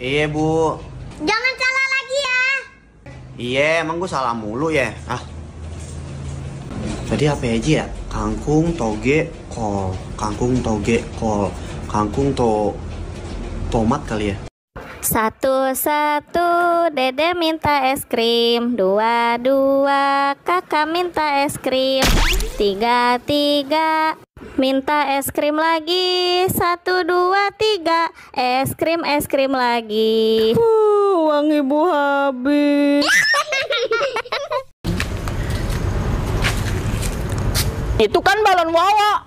Iya bu. Jangan salah lagi ya. Iya, emang gue salah mulu ya. Ah. Tadi apa aja ya, ya? Kangkung, toge, kol. Kangkung, toge, kol. Kangkung, to... Tomat kali ya? Satu-satu dede minta es krim Dua-dua kakak minta es krim Tiga-tiga Minta es krim lagi Satu, dua, tiga Es krim, es krim lagi uh, Uang ibu habis Itu kan balon wawa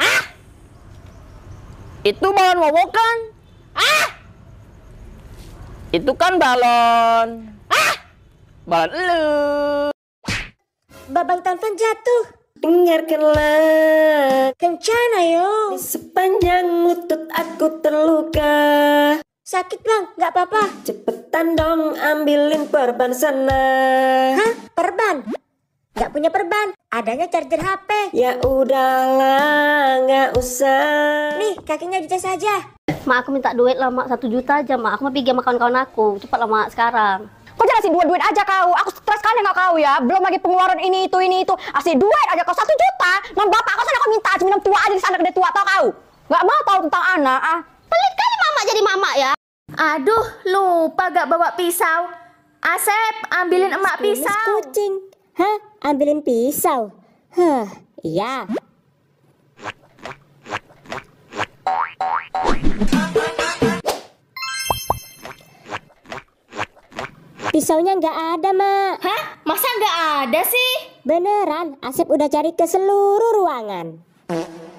Ah? Itu balon wawa kan? Ah? Itu kan balon. Ah? Balon lu. Babang Tanfan jatuh. Dengarkanlah Kencana yo sepanjang lutut aku terluka Sakit bang, gak apa-apa Cepetan dong ambilin perban sana Hah? Perban? Gak punya perban, adanya charger HP Ya udahlah, gak usah Nih, kakinya dicas aja Mak aku minta duit lah mak, satu juta aja mak Aku mau pergi sama kawan-kawan aku Cepat lah mak, sekarang Kau jangan kasih duit-duit aja kau. Aku stres kali nggak kau ya. Belum lagi pengeluaran ini itu ini itu. asih duit aja kau satu juta. Mam bapak kau sana kau minta aja minum tua aja di sana gede tua tau kau. Gak mau tahu tentang anak ah. Pelit kali mama jadi mama ya. Aduh, lupa gak bawa pisau. Asep, ambilin emak pisau. Kucing. Hah? Ambilin pisau. Hah, iya. Pisaunya nggak ada, Mak. Hah? Masa nggak ada sih? Beneran, Asep udah cari ke seluruh ruangan.